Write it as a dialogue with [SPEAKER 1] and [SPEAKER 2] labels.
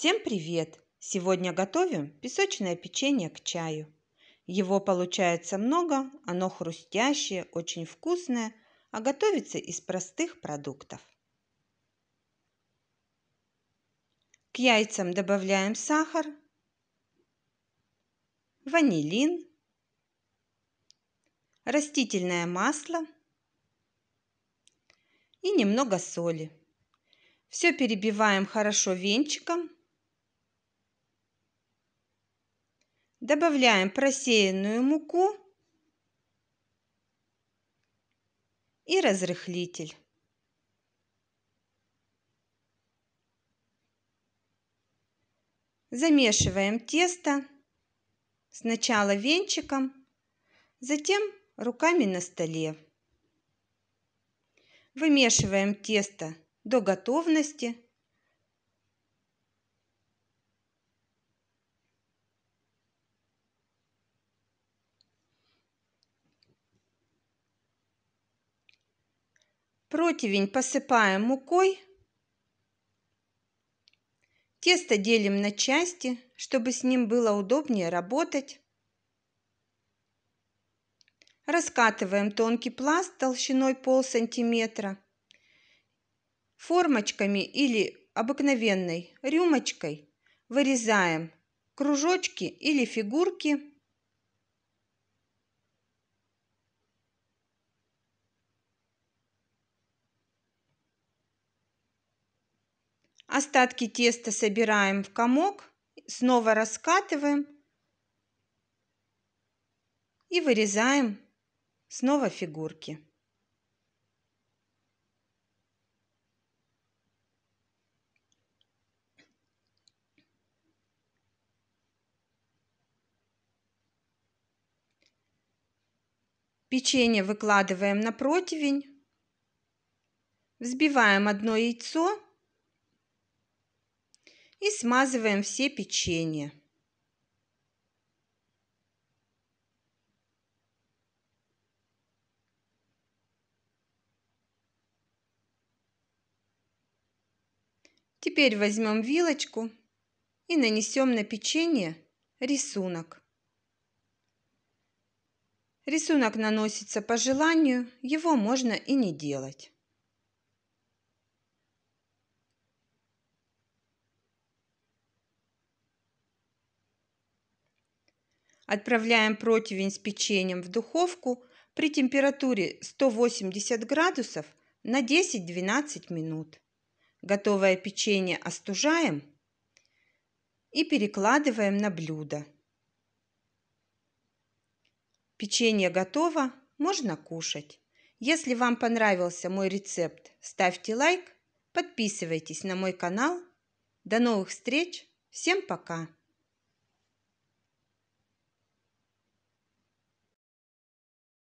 [SPEAKER 1] Всем привет! Сегодня готовим песочное печенье к чаю. Его получается много, оно хрустящее, очень вкусное, а готовится из простых продуктов. К яйцам добавляем сахар, ванилин, растительное масло и немного соли. Все перебиваем хорошо венчиком – Добавляем просеянную муку и разрыхлитель. Замешиваем тесто сначала венчиком, затем руками на столе. Вымешиваем тесто до готовности – Противень посыпаем мукой. Тесто делим на части, чтобы с ним было удобнее работать. Раскатываем тонкий пласт толщиной пол сантиметра формочками или обыкновенной рюмочкой вырезаем кружочки или фигурки Остатки теста собираем в комок, снова раскатываем и вырезаем снова фигурки. Печенье выкладываем на противень, взбиваем одно яйцо и смазываем все печенье. Теперь возьмем вилочку и нанесем на печенье рисунок. Рисунок наносится по желанию, его можно и не делать. Отправляем противень с печеньем в духовку при температуре 180 градусов на 10-12 минут. Готовое печенье остужаем и перекладываем на блюдо. Печенье готово, можно кушать. Если вам понравился мой рецепт, ставьте лайк, подписывайтесь на мой канал. До новых встреч, всем пока!